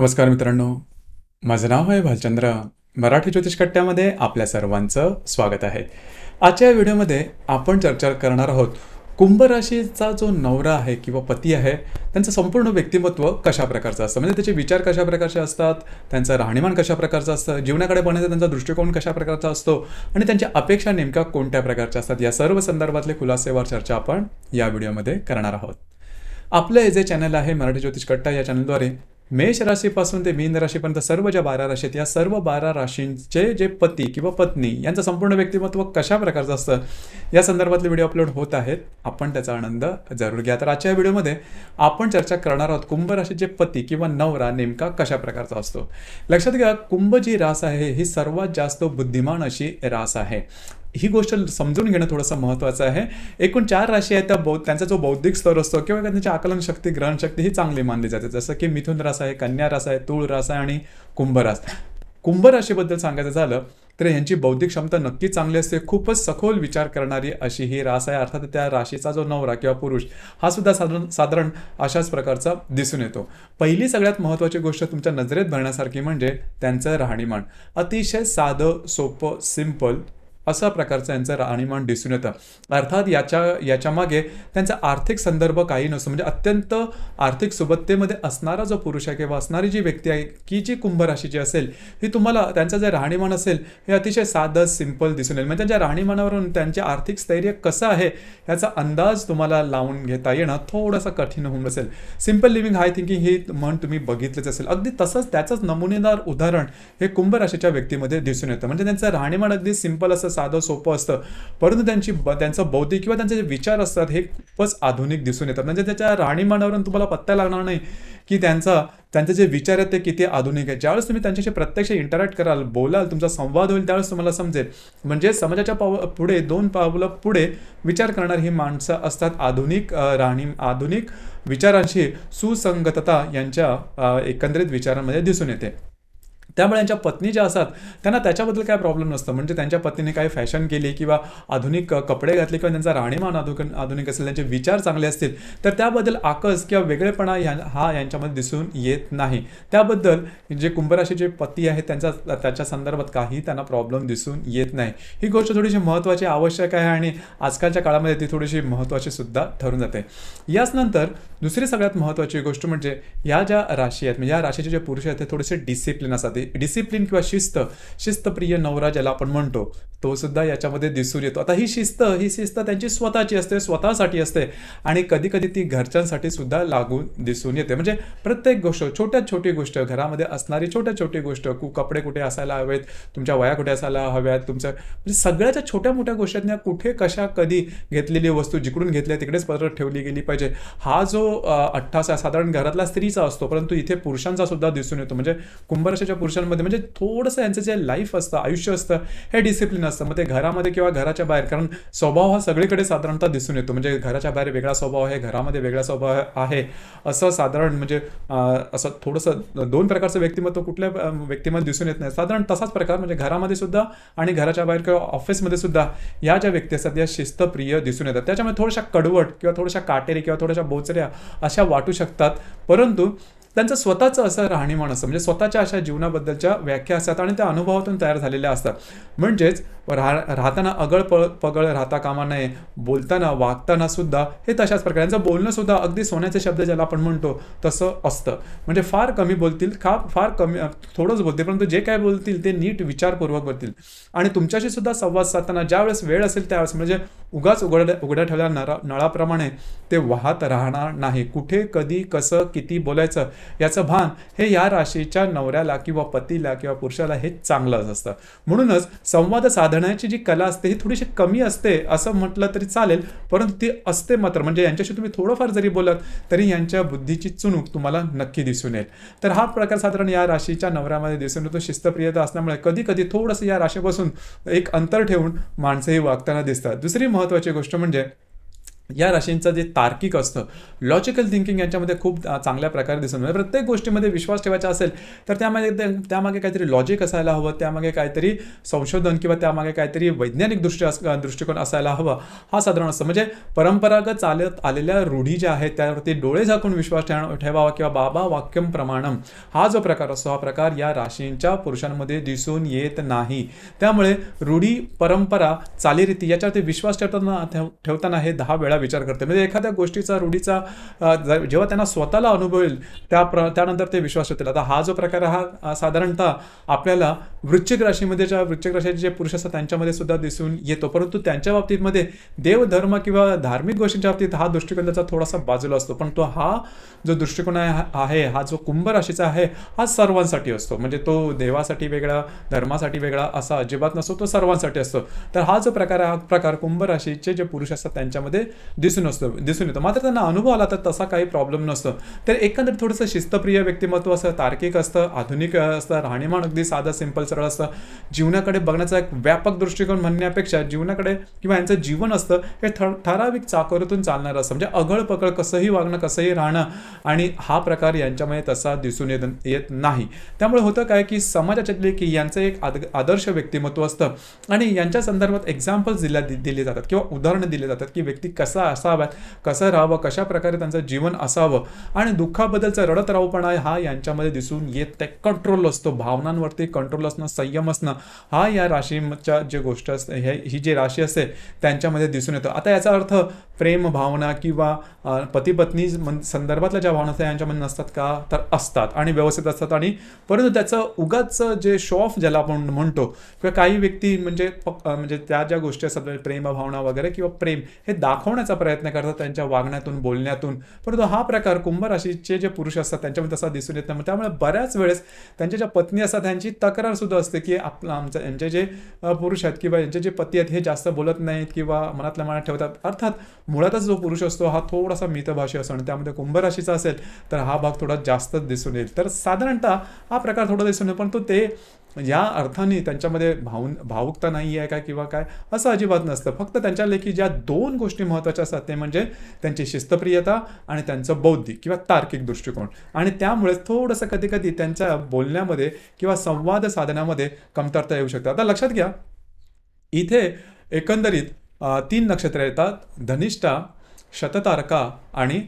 नमस्कार मित्रांनो माझं नाव आहे भालचंद्र मराठी ज्योतिष कट्ट्यामध्ये आपल्या सर्वांचं स्वागत आहे आजच्या व्हिडिओमध्ये आपण चर्चा करणार आहोत कुंभ राशीचा जो नवरा आहे किंवा पती आहे त्यांचं संपूर्ण व्यक्तिमत्व कशा प्रकारचं असतं म्हणजे त्याचे विचार कशा प्रकारचे असतात त्यांचं राहणीमान कशा प्रकारचं असतं जीवनाकडे पाहण्याचा त्यांचा दृष्टिकोन कशा प्रकारचा असतो आणि त्यांच्या अपेक्षा नेमक्या कोणत्या प्रकारच्या असतात या सर्व संदर्भातले खुलासेवर चर्चा आपण या व्हिडिओमध्ये करणार आहोत आपलं हे जे चॅनल आहे मराठी ज्योतिष कट्टा या चॅनलद्वारे मेष राशीपासून ते मीन राशीपर्यंत सर्व ज्या बारा राशीत या सर्व बारा राशींचे जे पती किंवा पत्नी यांचं संपूर्ण व्यक्तिमत्व कशा प्रकारचं असतं या संदर्भातले व्हिडिओ अपलोड होत आहेत आपण त्याचा आनंद जरूर घ्या तर आजच्या व्हिडिओमध्ये आपण चर्चा करणार आहोत कुंभ राशीचे पती किंवा नवरा नेमका कशा प्रकारचा असतो लक्षात घ्या कुंभ जी रास आहे ही सर्वात जास्त बुद्धिमान अशी रास आहे ही गोष्ट समजून घेणं थोडंसं महत्वाचं आहे एकूण चार राशी आहेत त्या बौद्ध त्यांचा जो बौद्धिक स्तर असतो किंवा त्यांची आकलन शक्ती ग्रहणशक्ती ही चांगली मानली जाते जसं की मिथुन रास आहे कन्या रास आहे तूळ रास आहे आणि कुंभरास कुंभ राशीबद्दल सांगायचं झालं तर यांची बौद्धिक क्षमता नक्की चांगली असते खूपच सखोल विचार करणारी अशी ही रास आहे अर्थात त्या राशीचा जो नवरा किंवा पुरुष हा सुद्धा साधारण साधारण अशाच प्रकारचा दिसून येतो पहिली सगळ्यात महत्वाची गोष्ट तुमच्या नजरेत भरण्यासारखी म्हणजे त्यांचं राहणीमान अतिशय साधं सोपं सिंपल असा प्रकारचं यांचं राहणीमान दिसून येतं अर्थात याच्या याच्यामागे त्यांचा आर्थिक संदर्भ काही नसतो म्हणजे अत्यंत आर्थिक सुबत्तेमध्ये असणारा जो पुरुष आहे किंवा असणारी जी व्यक्ती आहे की जी कुंभ राशीची असेल ही तुम्हाला त्यांचं जे राहणीमान असेल हे अतिशय साधं सिंपल दिसून येईल म्हणजे त्यांच्या राहणीमानावरून त्यांचे आर्थिक स्थैर्य कसं आहे याचा अंदाज तुम्हाला लावून घेता येणं थोडासा कठीण होऊन असेल सिंपल लिव्हिंग हाय थिंकिंग ही म्हण तुम्ही बघितलंच असेल अगदी तसंच त्याचंच नमुनेदार उदाहरण हे कुंभ राशीच्या व्यक्तीमध्ये दिसून येतं म्हणजे त्यांचं राहणीमान अगदी सिंपल असं साधं सोपं असतं परंतु त्यांची त्यांचं बौद्धिक किंवा त्यांचे जे विचार असतात हे खूपच आधुनिक दिसून येतात म्हणजे त्याच्या राहणीमानावरून तुम्हाला पत्ता लागणार नाही की त्यांचा त्यांचे जे विचार आहेत ते किती आधुनिक आहे ज्यावेळेस तुम्ही त्यांच्याशी प्रत्यक्ष इंटरॅक्ट कराल बोलाल तुमचा संवाद होईल त्यावेळेस तुम्हाला समजेल म्हणजे समाजाच्या पाव पुढे दोन पावलं पुढे विचार करणारी ही माणसं असतात आधुनिक राहणी आधुनिक विचारांशी सुसंगतता यांच्या एकंदरीत विचारांमध्ये दिसून येते त्यामुळे यांच्या पत्नी ज्या असतात त्यांना त्याच्याबद्दल काय प्रॉब्लेम नसतं म्हणजे त्यांच्या पत्नीने काही फॅशन केली किंवा आधुनिक कपडे घातले किंवा त्यांचा राहणीमान आधुनिक आधुनिक असेल त्यांचे विचार चांगले असतील तर त्याबद्दल आकस किंवा वेगळेपणा ह्या हा यांच्यामध्ये दिसून येत नाही त्याबद्दल जे कुंभराशीचे पती आहेत त्यांचा त्याच्या संदर्भात काही त्यांना प्रॉब्लेम दिसून येत नाही ही गोष्ट थोडीशी महत्त्वाची आवश्यक आहे आणि आजकालच्या काळामध्ये ती थोडीशी महत्त्वाची सुद्धा ठरून जाते याच नंतर दुसरी सगळ्यात महत्त्वाची गोष्ट म्हणजे ह्या ज्या राशी आहेत म्हणजे या राशीचे जे पुरुष आहेत ते थोडेसे डिसिप्लिन असतात डिसिप्लिन किंवा शिस्त शिस्तप्रिय नवरा ज्याला आपण म्हणतो तो सुद्धा याच्यामध्ये दिसून येतो आता ही शिस्त ही शिस्त त्यांची स्वतःची असते स्वतःसाठी असते आणि कधी कधी ती घरच्यांसाठी सुद्धा लागून दिसून येते म्हणजे प्रत्येक गोष्ट छोट्या छोटी गोष्ट घरामध्ये असणारी छोट्या छोटी गोष्ट कु कपडे कुठे असायला हवेत तुमच्या वया कुठे असायला हव्यात तुमच्या म्हणजे सगळ्याच्या छोट्या मोठ्या गोष्टींना कुठे कशा कधी घेतलेली वस्तू जिकडून घेतल्या तिकडेच पत्र ठेवली गेली पाहिजे हा जो अठ्ठासा साधारण घरातला स्त्रीचा असतो परंतु इथे पुरुषांचा सुद्धा दिसून येतो म्हणजे कुंभराशाच्या पुरुष पुरुषांमध्ये म्हणजे थोडंसं यांचं जे लाईफ असतं आयुष्य असतं हे डिसिप्लिन असतं मग ते घरामध्ये किंवा घराच्या बाहेर कारण स्वभाव हा सगळीकडे साधारणतः दिसून येतो म्हणजे घराच्या बाहेर वेगळा स्वभाव आहे घरामध्ये वेगळा स्वभाव आहे असं साधारण म्हणजे असं थोडंसं दोन प्रकारचं व्यक्तिमत्व कुठल्या व्यक्तिमत्व दिसून येत नाही साधारण तसाच प्रकार म्हणजे घरामध्ये सुद्धा आणि घराच्या बाहेर किंवा ऑफिसमध्ये सुद्धा या ज्या व्यक्ती असतात या शिस्तप्रिय दिसून येतात त्याच्यामध्ये थोड्याशा कडवट किंवा थोड्याशा काटेरी किंवा थोड्याशा बोचऱ्या अशा वाटू शकतात परंतु त्यांचं स्वतःचं असं राहणीमान असतं म्हणजे स्वतःच्या अशा जीवनाबद्दलच्या व्याख्या असतात आणि त्या अनुभवातून तयार झालेल्या असतात म्हणजेच राह राहताना अगळ पळ पगळ राहता कामा नये बोलताना वागताना सुद्धा हे तशाच प्रकारे त्यांचं बोलणंसुद्धा अगदी सोन्याचे शब्द ज्याला आपण म्हणतो तसं असतं म्हणजे फार कमी बोलतील का फार कमी थोडंच बोलतील परंतु जे काय बोलतील ते नीट विचारपूर्वक बोलतील आणि तुमच्याशी सुद्धा संवाद साधताना ज्यावेळेस वेळ असेल त्यावेळेस म्हणजे उगाच उघड उघड्या ठेवल्या नळा नळाप्रमाणे ते वाहत राहणार नाही कुठे कधी कसं किती बोलायचं याचं भान हे या राशीच्या नवऱ्याला किंवा पतीला किंवा पुरुषाला हे चांगलंच असतं म्हणूनच संवाद साधण्याची जी कला असते ही थोडीशी कमी असते असं म्हटलं तरी चालेल परंतु ती असते मात्र म्हणजे यांच्याशी तुम्ही थोडंफार जरी बोलत तरी यांच्या बुद्धीची चुणूक तुम्हाला नक्की दिसून येईल तर हा प्रकार साधारण या राशीच्या नवऱ्यामध्ये दिसून येतो शिस्तप्रियता असल्यामुळे कधी कधी थोडंसं या राशीपासून एक अंतर ठेवून माणसंही वागताना दिसतात दुसरी महत्त्वाची गोष्ट म्हणजे या राशींचं जे तार्किक असतं लॉजिकल थिंकिंग यांच्यामध्ये खूप चांगल्या प्रकारे दिसून म्हणजे प्रत्येक गोष्टीमध्ये विश्वास ठेवायचा असेल तर त्यामध्ये त्यामागे काहीतरी लॉजिक असायला हवं त्यामागे काहीतरी संशोधन किंवा त्यामागे काहीतरी वैज्ञानिक दृष्टी दृष्टिकोन असायला हवा हा साधारण असतं म्हणजे परंपरागत चालत आलेल्या रूढी ज्या आहेत त्यावरती डोळे झाकून विश्वास ठेवावा किंवा बाबा वाक्यम प्रमाणम हा जो प्रकार असतो हा प्रकार या राशींच्या पुरुषांमध्ये दिसून येत नाही त्यामुळे रूढी परंपरा चालीरीती याच्यावरती विश्वास ठेवताना ठेवताना हे दहा वेळा विचार करते म्हणजे एखाद्या गोष्टीचा रूढीचा जेव्हा त्यांना स्वतःला अनुभव येईल त्या प्र त्यानंतर ते विश्वास ठेवतील आता हा जो प्रकार हा साधारणतः आपल्याला वृश्चिक राशीमध्ये ज्या वृश्चिक राशीचे जे पुरुष असतात त्यांच्यामध्ये सुद्धा दिसून येतो परंतु त्यांच्या बाबतीतमध्ये देवधर्म किंवा धार्मिक गोष्टींच्या बाबतीत हा दृष्टिकोन त्याचा थोडासा बाजूला असतो पण तो हा जो दृष्टिकोन आहे हा जो कुंभ राशीचा आहे हा सर्वांसाठी असतो म्हणजे तो देवासाठी वेगळा धर्मासाठी वेगळा असा अजिबात नसतो तो सर्वांसाठी असतो तर हा जो प्रकार हा प्रकार कुंभ राशीचे जे पुरुष असतात त्यांच्यामध्ये दिसून असतं दिसून येतं मात्र त्यांना अनुभव आला तर तसा काही प्रॉब्लेम नसतो तर एकंदर थोडंसं शिस्तप्रिय व्यक्तिमत्व असतं तार्किक असतं आधुनिक असतं राहणीमान अगदी साधं सिंपल सरळ असतं जीवनाकडे बघण्याचा एक व्यापक दृष्टिकोन म्हणण्यापेक्षा जीवनाकडे किंवा यांचं जीवन असतं हे ठराविक चाकोरीतून चालणार असतं म्हणजे अगळ पकड कसंही वागणं कसंही राहणं आणि हा प्रकार यांच्यामध्ये तसा दिसून येत येत नाही त्यामुळे होतं काय की समाजाच्यातले की यांचं एक आद आदर्श व्यक्तिमत्व असतं आणि यांच्या संदर्भात एक्झाम्पल्स दिल्या दिले जातात किंवा उदाहरणं दिली जातात की व्यक्ती कसं कसा असाव्यात कसं राहावं कशा प्रकारे त्यांचं जीवन असावं आणि दुःखाबद्दलचा रडत राहूपणा हा यांच्यामध्ये दिसून येत ते कंट्रोल असतो भावनांवरती कंट्रोल असणं संयम असणं हा या राशीच्या जे गोष्ट असते हे ही जी राशी असते त्यांच्यामध्ये दिसून येतो आता याचा अर्थ प्रेम भावना किंवा पती पत्नी संदर्भातल्या ज्या भावना यांच्यामध्ये नसतात का तर असतात आणि व्यवस्थित असतात आणि परंतु त्याचं उगाच जे शो ऑफ ज्याला आपण म्हणतो किंवा काही व्यक्ती म्हणजे म्हणजे त्या ज्या गोष्टी असतात म्हणजे प्रेम भावना वगैरे किंवा प्रेम हे दाखवणं दाखवण्याचा प्रयत्न करतात त्यांच्या वागण्यातून बोलण्यातून परंतु हा प्रकार कुंभ राशीचे जे पुरुष असतात त्यांच्यामध्ये तसा दिसून येत नाही त्यामुळे बऱ्याच वेळेस त्यांच्या ज्या पत्नी असतात त्यांची तक्रार सुद्धा असते की आपला आमचा यांचे जे पुरुष आहेत किंवा यांचे जे पती आहेत हे जास्त बोलत नाहीत किंवा मनातल्या मनात ठेवतात अर्थात मुळातच जो पुरुष असतो हा थोडासा मितभाषी असतो आणि त्यामध्ये कुंभ राशीचा असेल तर हा भाग थोडा जास्तच दिसून येईल तर साधारणतः हा प्रकार थोडा दिसून येईल परंतु ते या अर्थाने त्यांच्यामध्ये भावन भावुकता नाही आहे काय किंवा काय असं अजिबात नसतं फक्त त्यांच्या लेखी ज्या दोन गोष्टी महत्त्वाच्या असतात ते म्हणजे त्यांची शिस्तप्रियता आणि त्यांचं बौद्धिक किंवा तार्किक दृष्टिकोन आणि त्यामुळे थोडंसं कधी कधी त्यांच्या बोलण्यामध्ये किंवा संवाद साधण्यामध्ये कमतरता येऊ शकते आता लक्षात घ्या इथे एकंदरीत तीन नक्षत्र येतात धनिष्ठा शततारका आणि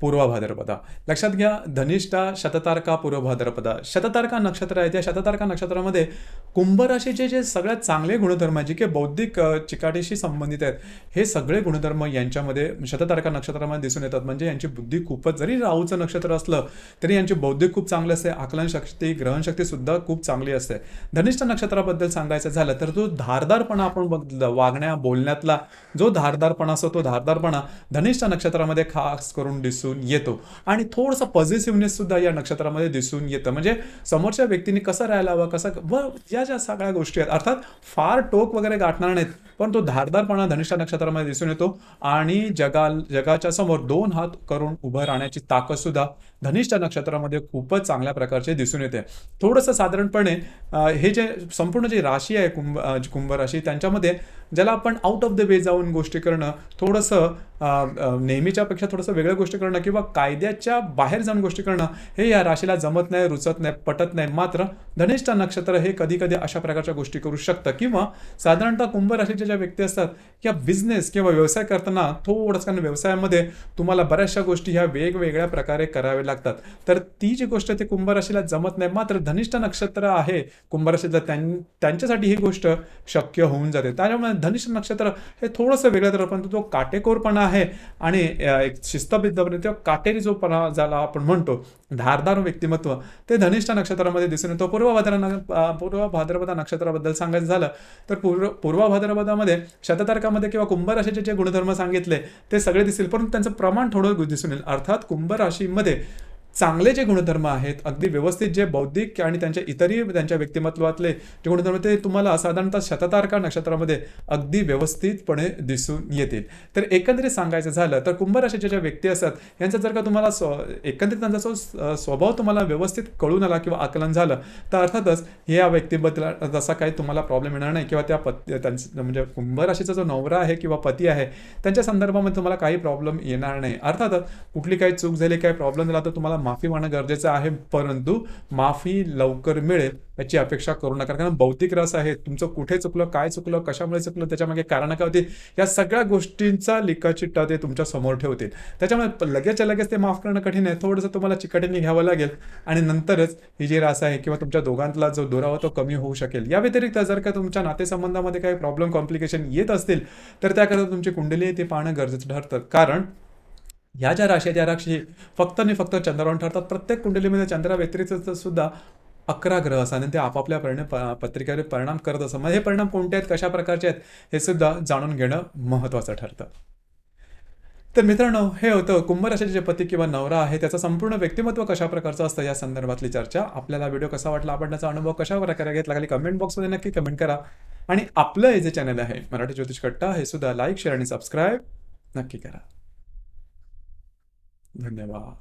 पूर्वभाद्रपदा लक्षात घ्या धनिष्ठा शततारका पूर्व शततारका नक्षत्र आहे त्या शततारका नक्षत्रामध्ये कुंभराशीचे जे सगळ्यात चांगले गुणधर्म जे की बौद्धिक चिकाटीशी संबंधित आहेत हे सगळे गुणधर्म यांच्यामध्ये शततारका नक्षत्रामध्ये दिसून येतात म्हणजे यांची बुद्धी खूपच जरी राहूचं नक्षत्र असलं तरी यांची बौद्धिक खूप चांगली असते आकलन शक्ती सुद्धा खूप चांगली असते धनिष्ठ नक्षत्राबद्दल सांगायचं झालं तर तो धारदारपणा आपण बघ वागण्या बोलण्यातला जो धारदारपणा असतो तो धारदारपणा धनिष्ठ नक्षत्रामध्ये खास करून दिसू दिसून येतो आणि थोडंसं पॉझिटिव्हनेस सुद्धा या नक्षत्रामध्ये दिसून येतं म्हणजे समोरच्या व्यक्तीने कसं राहायला हवा कसं व या ज्या सगळ्या गोष्टी आहेत अर्थात फार टोक वगैरे गाठणार नाहीत पण तो धारदारपणा धनिष्ठा नक्षत्रामध्ये दिसून येतो आणि जगा जगाच्या समोर दोन हात करून उभं राहण्याची ताकद सुद्धा धनिष्ठा नक्षत्रामध्ये खूपच चांगल्या प्रकारचे दिसून येते थोडंसं साधारणपणे हे जे संपूर्ण जे राशी आहे कुंभ कुंभ राशी त्यांच्यामध्ये ज्याला आपण आउट ऑफ द वे जाऊन गोष्टी करणं थोडंसं नेहमीच्या पेक्षा थोडंसं वेगळं गोष्टी करणं किंवा कायद्याच्या बाहेर जाऊन गोष्टी करणं हे या राशीला जमत नाही रुचत नाही पटत नाही मात्र धनिष्ठा नक्षत्र हे कधी कधी अशा प्रकारच्या गोष्टी करू शकतं किंवा साधारणतः कुंभ राशीच्या ज्या व्यक्ती असतात या बिझनेस किंवा व्यवसाय करताना थोडंसं कारण व्यवसायामध्ये तुम्हाला बऱ्याचशा गोष्टी ह्या वेगवेगळ्या प्रकारे कराव्या लागतात तर ती जी गोष्ट ते कुंभ राशीला जमत नाही मात्र धनिष्ठा नक्षत्र आहे कुंभ राशीतलं त्यांच्यासाठी ही गोष्ट शक्य होऊन जाते त्याच्यामुळे धनिष्ठ नक्षत्र हे थोडंसं वेगळं तर परंतु जो काटेकोरपणा आहे आणि एक शिस्तबिद्धपणे किंवा काटेरी जो पणा ज्याला आपण म्हणतो धारदार व्यक्तिमत्व ते धनिष्ठ नक्षत्रामध्ये दिसून येतो पूर्व भाद्र पूर्व भाद्रपदा नक्षत्राबद्दल सांगायचं झालं तर पूर्व पूर्व भाद्रपदामध्ये शततारकामध्ये किंवा कुंभ राशीचे जे गुणधर्म सांगितले ते सगळे दिसतील परंतु त्यांचं प्रमाण थोडं दिसून येईल अर्थात कुंभ राशीमध्ये चांगले जे गुणधर्म आहेत अगदी व्यवस्थित जे बौद्धिक आणि त्यांच्या इतरही त्यांच्या व्यक्तिमत्वातले जे गुणधर्म ते तुम्हाला साधारणतः शततारका नक्षत्रामध्ये अगदी व्यवस्थितपणे दिसून येतील तर एकंदरीत सांगायचं झालं तर कुंभ ज्या व्यक्ती असतात यांचा जर का तुम्हाला स्व एकंदरीत त्यांचा जो स्वभाव तुम्हाला व्यवस्थित कळून आला किंवा आकलन झालं तर अर्थातच या व्यक्तीबद्दल जसा काही तुम्हाला प्रॉब्लेम येणार नाही किंवा त्या पत् त्यांचं म्हणजे कुंभ राशीचा जो नवरा आहे किंवा पती आहे त्यांच्या संदर्भामध्ये तुम्हाला काही प्रॉब्लेम येणार नाही अर्थातच कुठली काही चूक झाली काही प्रॉब्लेम झाला तर तुम्हाला माफी मागणं गरजेचं आहे परंतु माफी लवकर मिळेल याची अपेक्षा करू नका कारण भौतिक रस आहे तुमचं कुठे चुकलं काय चुकलं कशामुळे चुकलं त्याच्यामागे कारण काय होते या सगळ्या गोष्टींचा लिकाचिट्टा ते तुमच्या समोर ठेवतील त्याच्यामुळे लगेच लगेच ते माफ करणं कठीण आहे थोडंसं तुम्हाला चिकाटीने घ्यावं लागेल आणि नंतरच ही जी रास आहे किंवा तुमच्या दोघांतला जो दुरावा तो कमी होऊ शकेल या व्यतिरिक्त जर का तुमच्या नातेसंबंधामध्ये काही प्रॉब्लेम कॉम्प्लिकेशन येत असतील तर त्याकरता तुमची कुंडली ते पाहणं गरजेचं ठरतं कारण ह्या ज्या राशी ज्या राशी फक्त आणि फक्त चंद्रावरून ठरतात प्रत्येक कुंडलीमध्ये चंद्रा व्यतिरिक्त सुद्धा अकरा ग्रह असतात आणि ते आपापल्या परिणाम पत्रिकेवर परिणाम करत असतात म्हणजे हे परिणाम कोणते आहेत कशा प्रकारचे आहेत हे सुद्धा जाणून घेणं महत्त्वाचं ठरतं तर मित्रांनो हे होतं राशीचे जे पती किंवा नवरा आहे त्याचं संपूर्ण व्यक्तिमत्व कशा प्रकारचं असतं या संदर्भातली चर्चा आपल्याला व्हिडिओ कसा वाटला आपण त्याचा अनुभव कशा प्रकारे घेतला खाली कमेंट बॉक्समध्ये नक्की कमेंट करा आणि आपलं हे जे चॅनल आहे मराठी ज्योतिष कट्टा हे सुद्धा लाईक शेअर आणि सबस्क्राईब नक्की करा 那得吧。